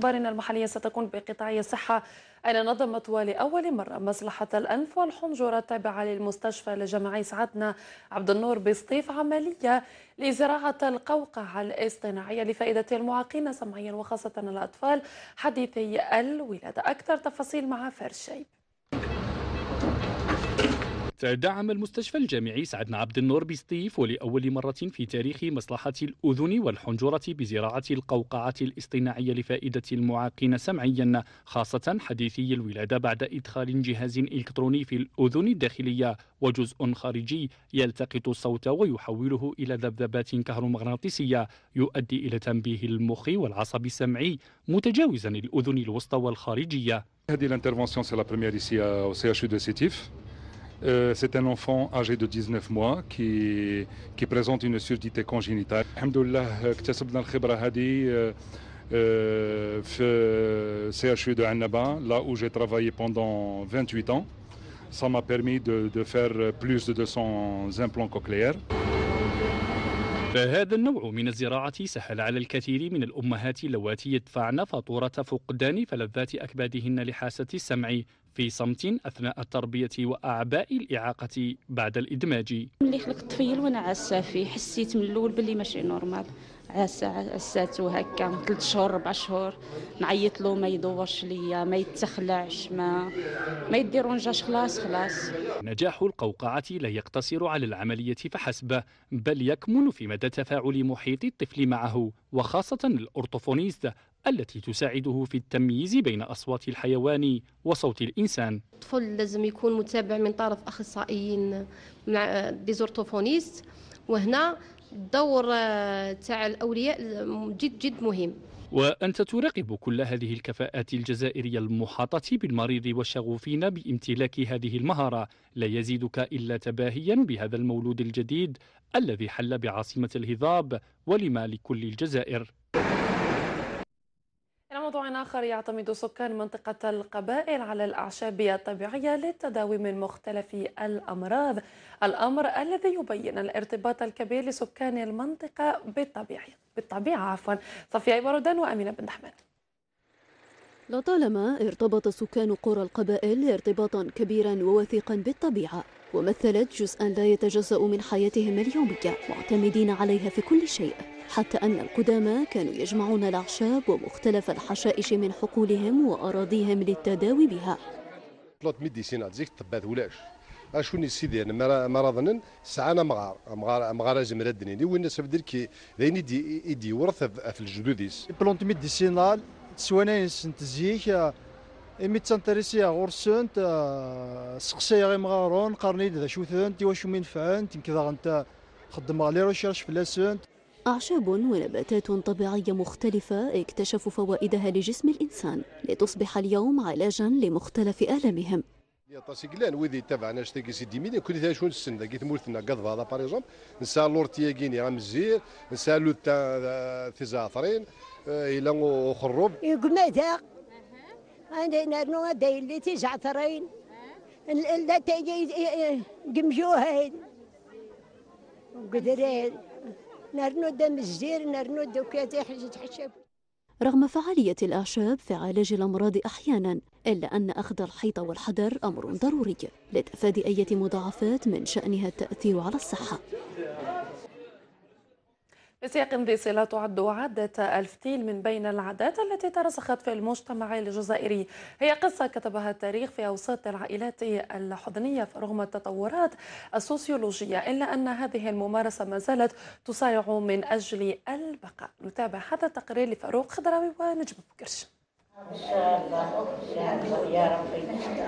أخبارنا المحلية ستكون بقطاع الصحة أين نظمت ولأول مرة مصلحة الأنف والحنجرة التابعة للمستشفى لجمعي سعدنا عبد النور بسطيف عملية لزراعة القوقعة الاصطناعية لفائدة المعاقين سمعيا وخاصة الأطفال حديثي الولادة أكثر تفاصيل مع فرشيب الوقت دعم المستشفى الجامعي سعدنا عبد النور بسطيف ولأول مرة في تاريخ مصلحة الأذن والحنجرة بزراعة القوقعة الاصطناعية لفائدة المعاقين سمعيا خاصة حديثي الولادة بعد إدخال جهاز إلكتروني في الأذن الداخلية وجزء خارجي يلتقط الصوت ويحوله إلى ذبذبات كهرومغناطيسية يؤدي إلى تنبيه المخ والعصب السمعي متجاوزا الأذن الوسطى والخارجية هذه الانترفونسيون سي لا بريميير ici euh, au CHU de Sétif Euh, c'est un enfant âgé de 19 mois qui, présente une surdité congénitale. Alhamdoulilah, اكتسبنا euh, euh, CHU de Annaba, là où j'ai travaillé pendant 28 ans. Ça m'a permis de, de faire plus de 200 implants cochléaires. فهذا النوع من الزراعة سهل على الكثير من الأمهات اللواتي يدفعن فاتورة فقدان فلذات أكبادهن لحاسة السمع في صمت أثناء التربية وأعباء الإعاقة بعد الإدماج. ملي خلقت طفيل وأنا عاسة فيه حسيت من الأول باللي ماشي نورمال هسه هساته هكا ثلاث شهور ربع شهور نعيط له ما يدورش ليا ما يتخلعش ما ما يديرونجاش خلاص خلاص نجاح القوقعة لا يقتصر على العملية فحسب بل يكمن في مدى تفاعل محيط الطفل معه وخاصة الاورطوفونيست التي تساعده في التمييز بين أصوات الحيوان وصوت الإنسان الطفل لازم يكون متابع من طرف أخصائيين مع ديزورتوفونيست وهنا الدور آه، تاع الاولياء جد جد مهم وأنت تراقب كل هذه الكفاءات الجزائرية المحاطة بالمريض والشغوفين بامتلاك هذه المهارة لا يزيدك إلا تباهيا بهذا المولود الجديد الذي حل بعاصمة الهضاب ولما لكل الجزائر آخر يعتمد سكان منطقة القبائل على الأعشاب الطبيعية للتداوي من مختلف الأمراض الأمر الذي يبين الارتباط الكبير لسكان المنطقة بالطبيعة بالطبيعة عفوا صفية بردان وأمينة بن دحمان لطالما ارتبط سكان قرى القبائل ارتباطا كبيرا ووثيقا بالطبيعة ومثلت جزءا لا يتجزأ من حياتهم اليومية معتمدين عليها في كل شيء حتى أن القدامى كانوا يجمعون الأعشاب ومختلف الحشائش من حقولهم وأراضيهم للتداوي بها بلوت ميديسين عزيك طبات ولاش اشو نسيدي انا مرضنا سعانا مغار مغار مغار زمرا الدنيني وين سبدل كي ذيني دي يدي ورث في الجدوديس بلونت ميديسينال سوانين سنت زيك إمي تانتريسي غورسون سقسي غي مغارون قرني ذا شو ثنت تي واش من فان تي كذا غنتا خدم لي ريشيرش فلاسون أعشاب ونباتات طبيعية مختلفة اكتشفوا فوائدها لجسم الإنسان لتصبح اليوم علاجا لمختلف آلامهم تاسيكلان ويدي تبعنا شتاكي سيدي ميدي كل ذا شهور السن كي تمورتنا قضبه هذا باغ اكزومبل نسى لورتي كيني مزير نسى نسال في زعفرين الى خروب يقول ذا انا نرنو هذا اللي تيزاطرين لا تيجي قمجوهين وقدرين نرنو دم الزير نرنو دو كذا حاجة رغم فعالية الأعشاب في علاج الأمراض أحيانا إلا أن أخذ الحيطة والحذر أمر ضروري لتفادي أي مضاعفات من شأنها التأثير على الصحة في سياق ذي صلة تعد عدة الفتيل من بين العادات التي ترسخت في المجتمع الجزائري هي قصة كتبها التاريخ في أوساط العائلات الحضنية فرغم التطورات السوسيولوجية إلا أن هذه الممارسة ما زالت تصارع من أجل البقاء نتابع هذا التقرير لفاروق خضراوي ونجم بكرش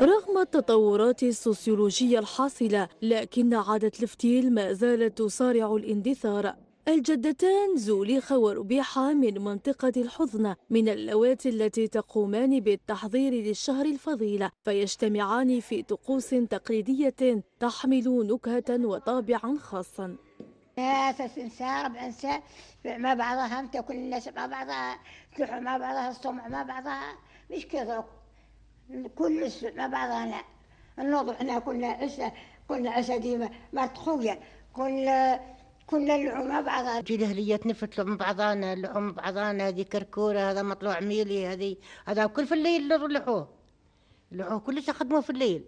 رغم التطورات السوسيولوجية الحاصلة لكن عادة الفتيل ما زالت تصارع الاندثار الجدتان زوليخة وربيحة من منطقة الحضنة من اللواتي التي تقومان بالتحضير للشهر الفضيلة فيجتمعان في طقوس تقليدية تحمل نكهة وطابعا خاصا ناس ربع بأنسة مع بعضها أنت كل الناس مع بعضها تروح مع بعضها الصمع مع بعضها مش كذا كل مع بعضها لا النوض احنا كنا عشا كنا عشاء ديما مرت خويا كل كنا نلعب مع بعضنا جلهليتنا نفتلوا مع بعضنا نلعب مع بعضنا هذه كركوره هذا مطلوع ميلي هذه هذا كل في الليل نلعوه نلعوه كلش خدموه في الليل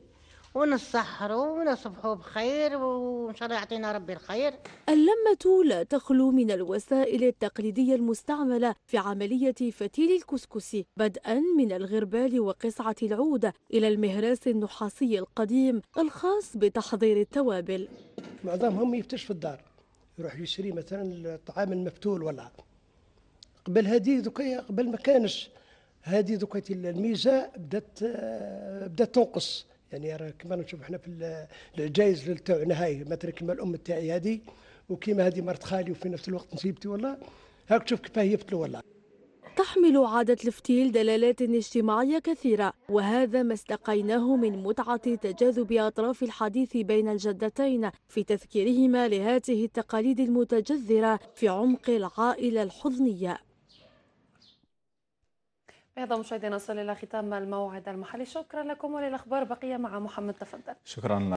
ونسحروا ونصبحوا بخير وان شاء الله يعطينا ربي الخير. اللمة لا تخلو من الوسائل التقليدية المستعملة في عملية فتيل الكسكس بدءا من الغربال وقصعة العود الى المهراس النحاسي القديم الخاص بتحضير التوابل. معظمهم يفتش في الدار يروح يشري مثلا الطعام المفتول ولا قبل هذه دوكا قبل ما كانش هذه دوكا الميزه بدات بدات تنقص يعني راه كما نشوف احنا في الجايز تاعنا هاي مثلا كما الام تاعي هذه وكيما هذه مرت خالي وفي نفس الوقت نسيبتي والله هاك تشوف كيفاه هي والله ولا تحمل عادة الفتيل دلالات اجتماعية كثيرة وهذا ما استقيناه من متعة تجاذب أطراف الحديث بين الجدتين في تذكيرهما لهذه التقاليد المتجذرة في عمق العائلة الحضنية بهذا مشاهدينا نصل إلى ختام الموعد المحلي شكرا لكم وللأخبار بقية مع محمد تفضل شكرا